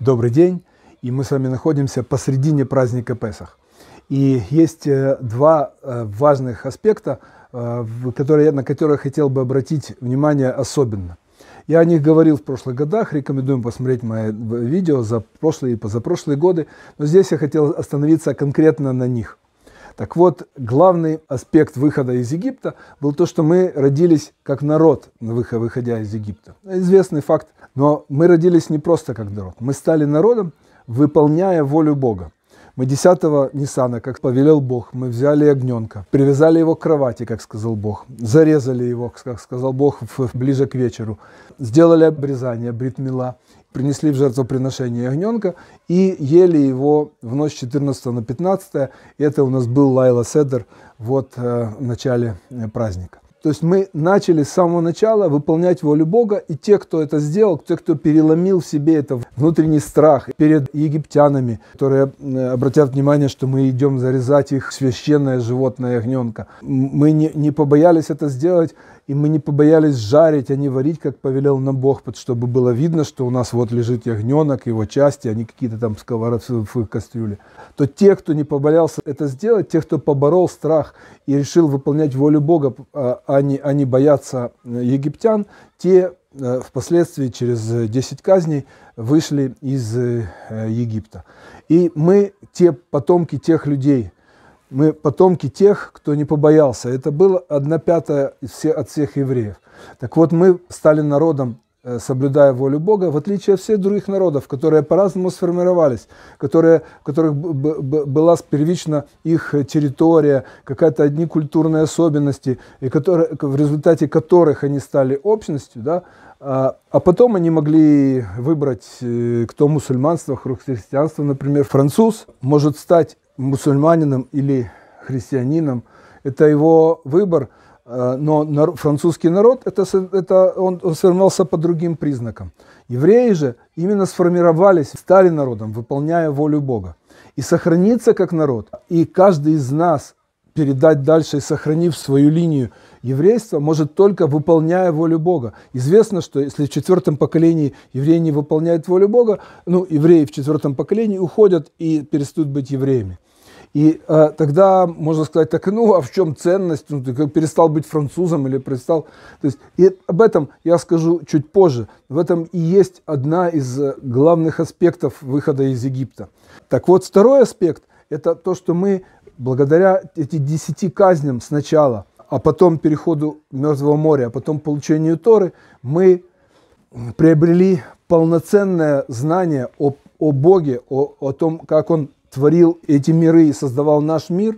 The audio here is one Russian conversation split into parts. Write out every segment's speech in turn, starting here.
Добрый день, и мы с вами находимся посредине праздника Песах. И есть э, два э, важных аспекта, э, которые, на которые я хотел бы обратить внимание особенно. Я о них говорил в прошлых годах, рекомендуем посмотреть мои видео за прошлые и позапрошлые годы, но здесь я хотел остановиться конкретно на них. Так вот, главный аспект выхода из Египта был то, что мы родились как народ, выходя из Египта. Известный факт, но мы родились не просто как народ, мы стали народом, выполняя волю Бога. Мы 10-го Ниссана, как повелел Бог, мы взяли огненка, привязали его к кровати, как сказал Бог, зарезали его, как сказал Бог, ближе к вечеру, сделали обрезание, бритмила, принесли в жертвоприношение огненка и ели его в ночь 14 на 15. Это у нас был Лайла Седер вот э, в начале э, праздника. То есть мы начали с самого начала выполнять волю Бога, и те, кто это сделал, те, кто переломил в себе это внутренний страх перед египтянами, которые э, обратят внимание, что мы идем зарезать их священное животное ягненка. Мы не, не побоялись это сделать, и мы не побоялись жарить, а не варить, как повелел нам Бог, чтобы было видно, что у нас вот лежит ягненок, его части, а не какие-то там сковородцы в кастрюле, то те, кто не побоялся это сделать, те, кто поборол страх и решил выполнять волю Бога, а, а не, а не бояться э, египтян, те э, впоследствии через 10 казней вышли из э, Египта. И мы, те потомки тех людей – мы потомки тех, кто не побоялся. Это было одна пятая от всех евреев. Так вот, мы стали народом, э, соблюдая волю Бога, в отличие от всех других народов, которые по-разному сформировались, которые, в которых была первично их территория, какая-то одни культурные особенности, и которые, в результате которых они стали общностью, да, а, а потом они могли выбрать, э, кто мусульманство, христианство. Например, француз может стать мусульманином или христианином. Это его выбор, э, но французский народ, это, это он, он сформировался по другим признакам. Евреи же именно сформировались, стали народом, выполняя волю Бога. И сохраниться как народ, и каждый из нас передать дальше, сохранив свою линию еврейства, может только выполняя волю Бога. Известно, что если в четвертом поколении евреи не выполняют волю Бога, ну, евреи в четвертом поколении уходят и перестают быть евреями. И э, тогда можно сказать, так ну а в чем ценность? Ну, ты перестал быть французом или перестал. То есть и об этом я скажу чуть позже. В этом и есть одна из э, главных аспектов выхода из Египта. Так вот, второй аспект – это то, что мы благодаря этим десяти казням сначала, а потом переходу Мертвого моря, а потом получению Торы, мы приобрели полноценное знание о, о Боге, о, о том, как Он творил эти миры и создавал наш мир,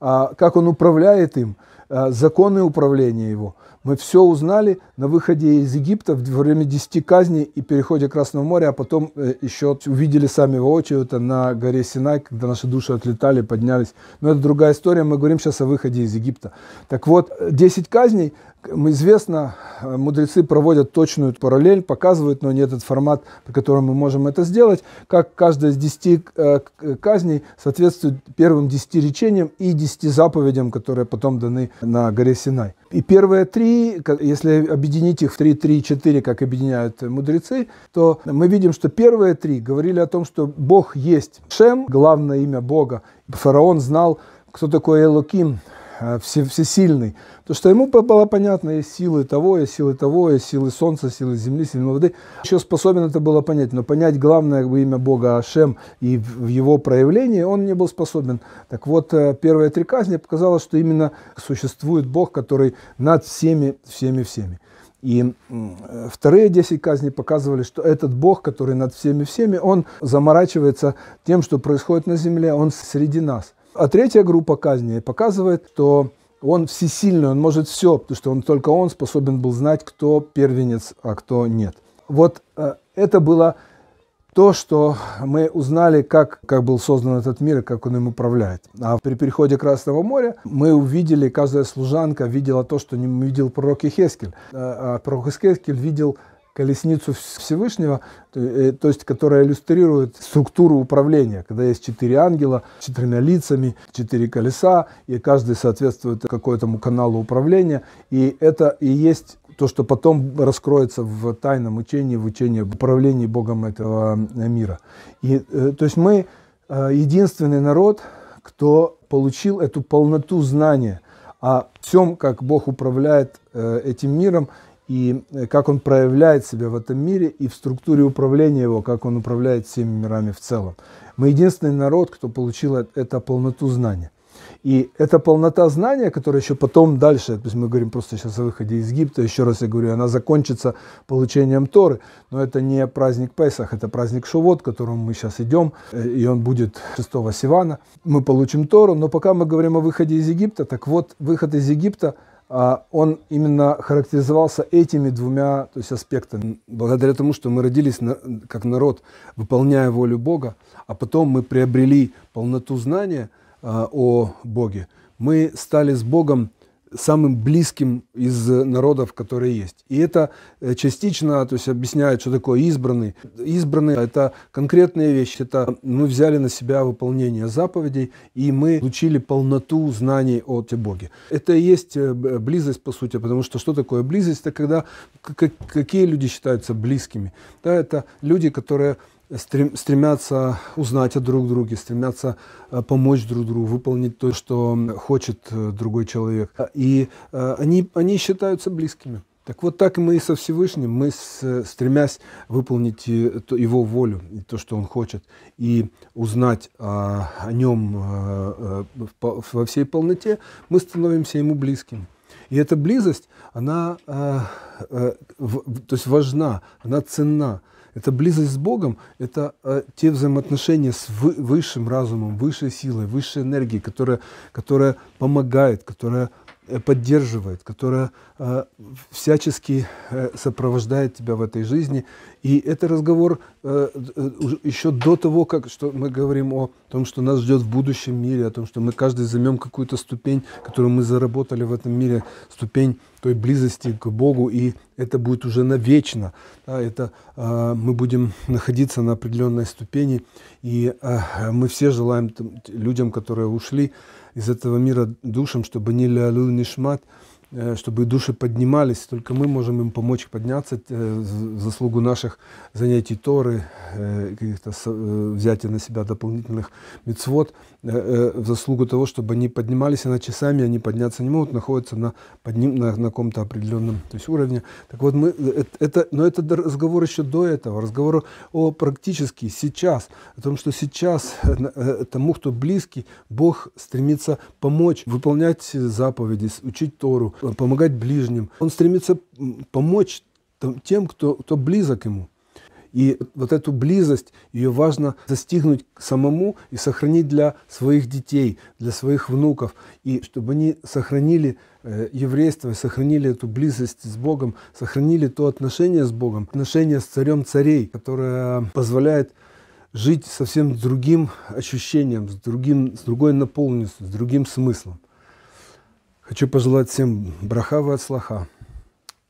а, как он управляет им, а, законы управления его. Мы все узнали, на выходе из Египта во время десяти казней и переходе Красного моря, а потом э, еще увидели сами воочию это на горе Синай, когда наши души отлетали, поднялись. Но это другая история, мы говорим сейчас о выходе из Египта. Так вот, э, десять казней, мы известно, э, мудрецы проводят точную параллель, показывают, но не этот формат, по которому мы можем это сделать, как каждая из десяти казней соответствует первым десяти речениям и десяти заповедям, которые потом даны на горе Синай. И первые три, если объединить их в 3-3-4, как объединяют мудрецы, то мы видим, что первые три говорили о том, что Бог есть Шем, главное имя Бога. Фараон знал, кто такой Элоким, э, всесильный. То, что ему было понятно, есть силы того, и силы того, и силы солнца, силы земли, силы воды. Еще способен это было понять, но понять главное имя Бога Ашем и в его проявлении он не был способен. Так вот, э, первая три казни показала, что именно существует Бог, который над всеми, всеми, всеми. И э, вторые 10 казней показывали, что этот Бог, который над всеми-всеми, он заморачивается тем, что происходит на земле, он среди нас. А третья группа казней показывает, что он всесильный, он может все, потому что он только он способен был знать, кто первенец, а кто нет. Вот э, это было то, что мы узнали, как, как был создан этот мир и как он им управляет. А при переходе Красного моря мы увидели, каждая служанка видела то, что не видел пророк Ихескель. Э, а пророк Ихескель видел колесницу Всевышнего, э, то есть которая иллюстрирует структуру управления, когда есть четыре ангела, четырьмя лицами, четыре колеса, и каждый соответствует какому-то каналу управления. И это и есть то, что потом раскроется в тайном учении, в учении об управлении Богом этого э, мира. И, э, то есть мы единственный народ, кто получил эту полноту знания о всем, как Бог управляет этим миром, и э, как он проявляет себя в этом мире и в структуре управления его, как он управляет всеми мирами в целом. Мы единственный народ, кто получил э, это полноту знания. И эта полнота знания, которая еще потом дальше, то есть мы говорим просто сейчас о выходе из Египта, еще раз я говорю, она закончится получением Торы, но это не праздник Песах, это праздник Шувот, к которому мы сейчас идем, э, и он будет 6 Сивана. Мы получим Тору, но пока мы говорим о выходе из Египта, так вот, выход из Египта – а, он именно характеризовался этими двумя то есть, аспектами. Благодаря тому, что мы родились на, как народ, выполняя волю Бога, а потом мы приобрели полноту знания а, о Боге, мы стали с Богом самым близким из э, народов, которые есть. И это э, частично то есть, объясняет, что такое избранный. Избранный – это конкретные вещи. Это мы взяли на себя выполнение заповедей, и мы получили полноту знаний о Боге. Это и есть э, близость, по сути, потому что что такое близость? Это когда какие люди считаются близкими. Да, это люди, которые стремятся узнать о друг друге, стремятся э, помочь друг другу, выполнить то, что хочет э, другой человек. И э, они, они считаются близкими. Так вот так и мы со Всевышним, мы с, стремясь выполнить его волю, то, что он хочет, и узнать о, а, о нем во всей полноте, мы становимся ему близким. И эта близость, она то есть важна, она ценна. Это близость с Богом, это э, те взаимоотношения с вы, высшим разумом, высшей силой, высшей энергией, которая, которая помогает, которая Э, поддерживает, которая э, всячески э, сопровождает тебя в этой жизни. И это разговор еще до того, как что мы говорим о том, что нас ждет в будущем мире, о том, что мы каждый займем какую-то ступень, которую мы заработали в этом мире, ступень той близости к Богу, и это будет уже навечно. Да, это, мы будем находиться на определенной ступени, и мы все желаем людям, которые ушли, из этого мира душам, чтобы не лялю шмат. Э, чтобы души поднимались, только мы можем им помочь подняться, э, заслугу наших занятий Торы, э, каких-то взятия на себя дополнительных мецвод, в заслугу того, чтобы они поднимались, иначе сами они подняться не могут, находятся на, под ним, на, на каком-то определенном то есть, уровне. Так вот, мы, это, но это разговор еще до этого, разговор о практически сейчас, о том, что сейчас тому, кто близкий, Бог стремится помочь выполнять заповеди, учить Тору, помогать ближним. Он стремится помочь тем, кто, кто близок ему. И вот эту близость, ее важно достигнуть самому и сохранить для своих детей, для своих внуков. И чтобы они сохранили э, еврейство, сохранили эту близость с Богом, сохранили то отношение с Богом, отношение с царем царей, которое позволяет жить совсем другим ощущением, с, другим, с другой наполненностью, с другим смыслом. Хочу пожелать всем брахавы от слаха,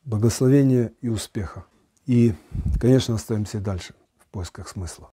благословения и успеха. И, конечно, остаемся и дальше в поисках смысла.